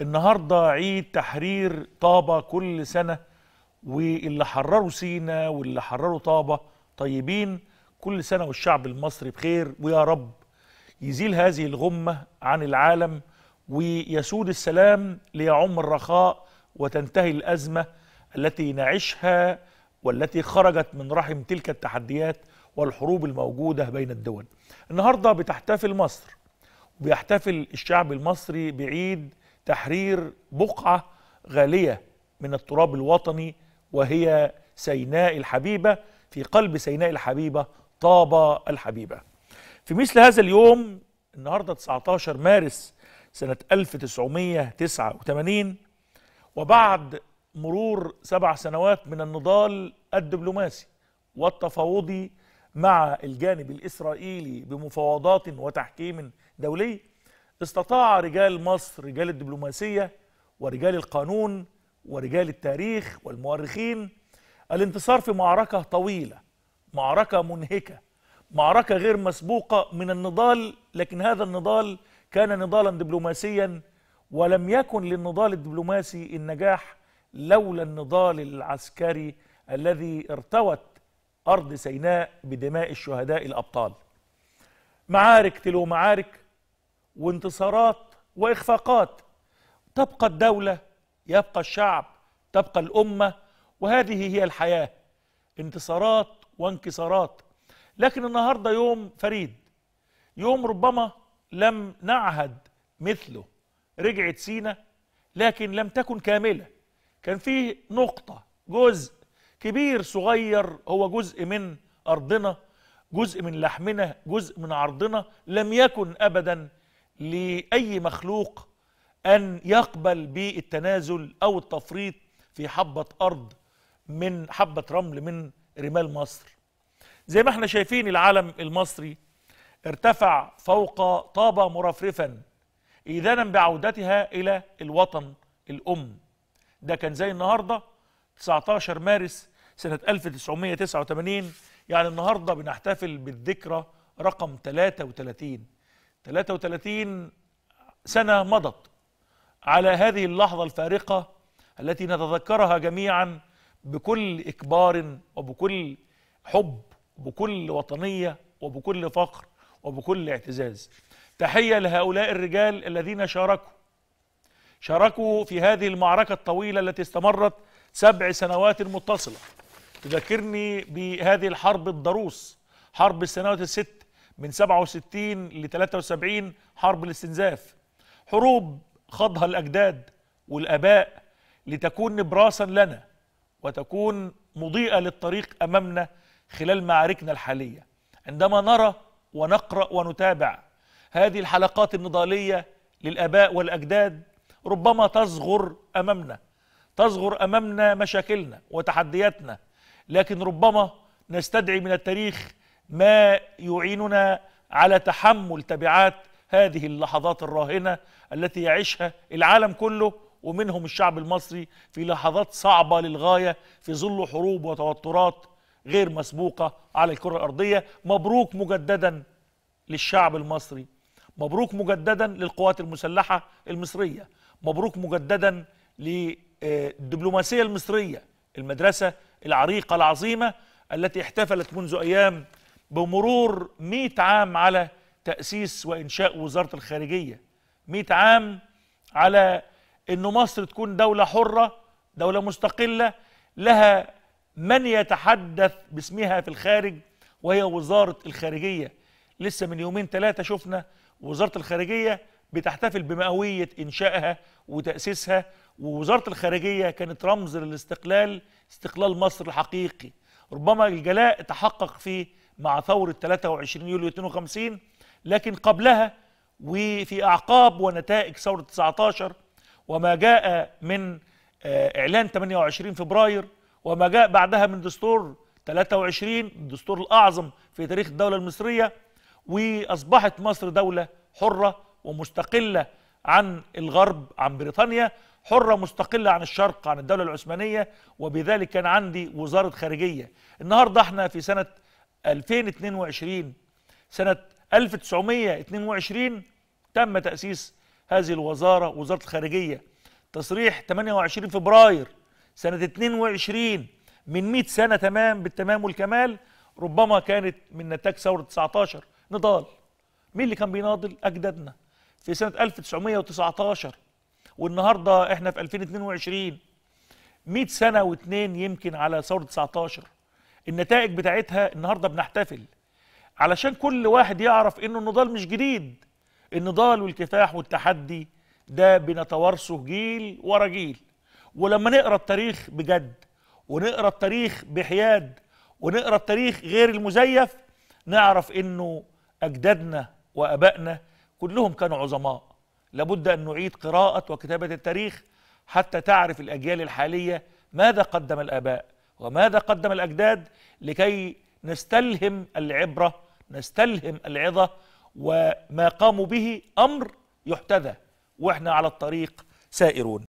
النهاردة عيد تحرير طابة كل سنة واللي حرروا سينا واللي حرروا طابة طيبين كل سنة والشعب المصري بخير ويا رب يزيل هذه الغمة عن العالم ويسود السلام ليعم الرخاء وتنتهي الأزمة التي نعيشها والتي خرجت من رحم تلك التحديات والحروب الموجودة بين الدول النهاردة بتحتفل مصر وبيحتفل الشعب المصري بعيد تحرير بقعة غالية من التراب الوطني وهي سيناء الحبيبة في قلب سيناء الحبيبة طابة الحبيبة في مثل هذا اليوم النهاردة 19 مارس سنة 1989 وبعد مرور سبع سنوات من النضال الدبلوماسي والتفاوضي مع الجانب الإسرائيلي بمفاوضات وتحكيم دولي استطاع رجال مصر رجال الدبلوماسية ورجال القانون ورجال التاريخ والمؤرخين الانتصار في معركة طويلة معركة منهكة معركة غير مسبوقة من النضال لكن هذا النضال كان نضالا دبلوماسيا ولم يكن للنضال الدبلوماسي النجاح لولا النضال العسكري الذي ارتوت أرض سيناء بدماء الشهداء الأبطال معارك تلو معارك وانتصارات واخفاقات تبقى الدوله يبقى الشعب تبقى الامه وهذه هي الحياه انتصارات وانكسارات لكن النهارده يوم فريد يوم ربما لم نعهد مثله رجعت سينا لكن لم تكن كامله كان فيه نقطه جزء كبير صغير هو جزء من ارضنا جزء من لحمنا جزء من عرضنا لم يكن ابدا لأي مخلوق أن يقبل بالتنازل أو التفريط في حبة أرض من حبة رمل من رمال مصر زي ما احنا شايفين العالم المصري ارتفع فوق طابة مرفرفا إذانا بعودتها إلى الوطن الأم ده كان زي النهاردة 19 مارس سنة 1989 يعني النهاردة بنحتفل بالذكرى رقم 33 33 سنة مضت على هذه اللحظة الفارقة التي نتذكرها جميعا بكل إكبار وبكل حب وبكل وطنية وبكل فخر وبكل اعتزاز تحية لهؤلاء الرجال الذين شاركوا شاركوا في هذه المعركة الطويلة التي استمرت سبع سنوات متصلة تذكرني بهذه الحرب الضروس حرب السنوات الست من 67 ل 73 حرب الاستنزاف حروب خاضها الأجداد والآباء لتكون نبراسا لنا وتكون مضيئة للطريق أمامنا خلال معاركنا الحالية عندما نرى ونقرأ ونتابع هذه الحلقات النضالية للآباء والأجداد ربما تصغر أمامنا تصغر أمامنا مشاكلنا وتحدياتنا لكن ربما نستدعي من التاريخ ما يعيننا على تحمل تبعات هذه اللحظات الراهنة التي يعيشها العالم كله ومنهم الشعب المصري في لحظات صعبة للغاية في ظل حروب وتوترات غير مسبوقة على الكرة الأرضية مبروك مجددا للشعب المصري مبروك مجددا للقوات المسلحة المصرية مبروك مجددا للدبلوماسية المصرية المدرسة العريقة العظيمة التي احتفلت منذ أيام بمرور 100 عام على تأسيس وإنشاء وزارة الخارجية 100 عام على أن مصر تكون دولة حرة دولة مستقلة لها من يتحدث باسمها في الخارج وهي وزارة الخارجية لسه من يومين ثلاثة شفنا وزارة الخارجية بتحتفل بمئوية إنشائها وتأسيسها ووزارة الخارجية كانت رمز للاستقلال استقلال مصر الحقيقي ربما الجلاء تحقق في مع ثورة 23 يوليو 52 لكن قبلها وفي أعقاب ونتائج ثورة 19 وما جاء من آه، إعلان 28 فبراير وما جاء بعدها من دستور 23 الدستور الأعظم في تاريخ الدولة المصرية وأصبحت مصر دولة حرة ومستقلة عن الغرب عن بريطانيا حرة مستقلة عن الشرق عن الدولة العثمانية وبذلك كان عندي وزارة خارجية النهاردة احنا في سنة 2022 سنة 1922 تم تأسيس هذه الوزارة وزارة الخارجية تصريح 28 فبراير سنة 22 من 100 سنة تمام بالتمام والكمال ربما كانت من نتاج ثورة 19 نضال مين اللي كان بيناضل أجدادنا في سنة 1919 والنهاردة احنا في 2022 100 سنة واثنين يمكن على ثورة 19 النتائج بتاعتها النهارده بنحتفل علشان كل واحد يعرف ان النضال مش جديد النضال والكفاح والتحدي ده بنتوارثه جيل ورا جيل ولما نقرا التاريخ بجد ونقرا التاريخ بحياد ونقرا التاريخ غير المزيف نعرف انه اجدادنا وابائنا كلهم كانوا عظماء لابد ان نعيد قراءه وكتابه التاريخ حتى تعرف الاجيال الحاليه ماذا قدم الاباء وماذا قدم الأجداد لكي نستلهم العبرة نستلهم العظة وما قاموا به أمر يحتذى وإحنا على الطريق سائرون